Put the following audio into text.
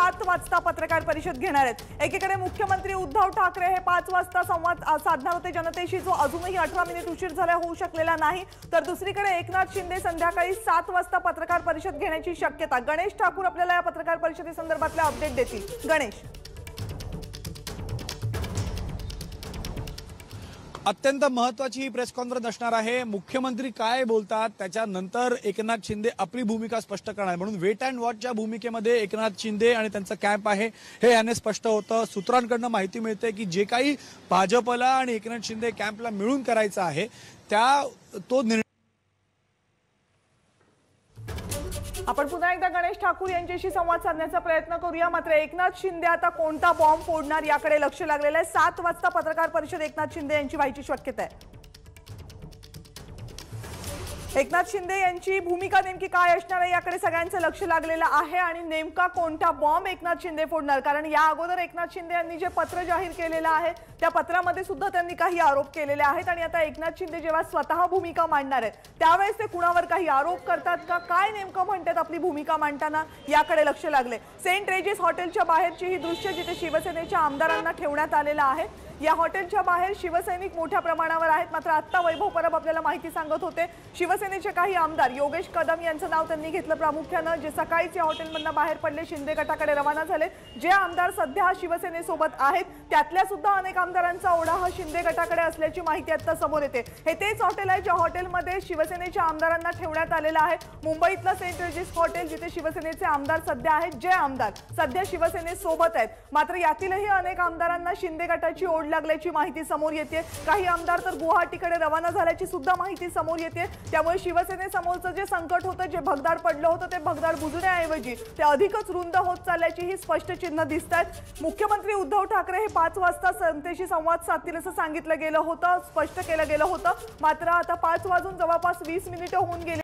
सात वाजता पत्रकार परिषद घेणार आहेत एकीकडे मुख्यमंत्री उद्धव ठाकरे हे पाच वाजता संवाद साधणार होते जनतेशी जो अजूनही अठरा मिनिट उशीर झाला होऊ शकलेला नाही तर दुसरीकडे एकनाथ शिंदे संध्याकाळी सात वाजता पत्रकार परिषद घेण्याची शक्यता गणेश ठाकूर आपल्याला या पत्रकार परिषदेसंदर्भातल्या अपडेट देतील गणेश अत्यंत महत्वाची ही प्रेस कॉन्फरन्स असणार आहे मुख्यमंत्री काय बोलतात त्याच्यानंतर एकनाथ शिंदे आपली भूमिका स्पष्ट करणार म्हणून वेट अँड वॉचच्या भूमिकेमध्ये एकनाथ शिंदे आणि त्यांचं कॅम्प आहे हे याने स्पष्ट होतं सूत्रांकडनं माहिती मिळते की जे काही भाजपला आणि एकनाथ शिंदे कॅम्पला मिळून करायचं आहे त्या तो निर्णय आपण पुन्हा एकदा गणेश ठाकूर यांच्याशी संवाद साधण्याचा प्रयत्न करूया मात्र एकनाथ शिंदे आता कोणता बॉम्ब फोडणार याकडे लक्ष लागलेलं आहे सात वाजता पत्रकार परिषद एकनाथ शिंदे यांची व्हायची शक्यता आहे एकनाथ शिंदे यांची भूमिका नेमकी काय असणार आहे याकडे सगळ्यांचं लक्ष लागलेलं आहे आणि नेमका कोणता बॉम्ब एकनाथ शिंदे फोडणार कारण या अगोदर एकनाथ शिंदे यांनी जे पत्र जाहीर केलेलं आहे त्या पत्रामध्ये सुद्धा त्यांनी काही आरोप केलेले आहेत आणि आता एकनाथ शिंदे जेव्हा स्वतः भूमिका मांडणार आहेत त्यावेळेस ते कुणावर काही आरोप करतात का काय नेमकं म्हणतात आपली भूमिका मांडताना याकडे लक्ष लागले सेंट रेजिस हॉटेलच्या बाहेरची ही दृश्य जिथे शिवसेनेच्या आमदारांना ठेवण्यात आलेलं आहे या हॉटेलच्या बाहेर शिवसैनिक मोठ्या प्रमाणावर आहेत मात्र आत्ता वैभव परब आपल्याला माहिती सांगत होते शिवसेना शिवसेनेचे काही आमदार योगेश कदम यांचं नाव त्यांनी घेतलं प्रामुख्यानं जे सकाळीच या हॉटेलमधनं बाहेर पडले शिंदे गटाकडे रवाना झाले जे आमदार सध्या शिवसेनेसोबत आहेत त्यातल्या सुद्धा अनेक आमदारांचा ओढा हा शिंदे गटाकडे असल्याची माहिती आता समोर येते हे तेच हॉटेल आहे ज्या हॉटेलमध्ये शिवसेनेच्या आमदारांना ठेवण्यात आलेलं आहे मुंबईतलं सेंट रेजिस हॉटेल जिथे शिवसेनेचे आमदार सध्या आहेत जे आमदार सध्या शिवसेनेसोबत आहेत मात्र यातीलही अनेक आमदारांना शिंदे गटाची ओढ लागल्याची माहिती समोर येते काही आमदार तर गुवाहाटीकडे रवाना झाल्याची सुद्धा माहिती समोर येते त्यामुळे त्यामुळे शिवसेनेसमोरचं जे संकट होतं जे भगदार पडलं होतं ते भगदार बुजण्याऐवजी ते अधिकच रुंद होत चालल्याची ही स्पष्ट चिन्ह दिसत मुख्यमंत्री उद्धव ठाकरे हे पाच वाजता जनतेशी संवाद साधतील असं सांगितलं गेलं होतं स्पष्ट केलं गेलं होतं मात्र आता पाच वाजून जवळपास वीस मिनिटं होऊन गेली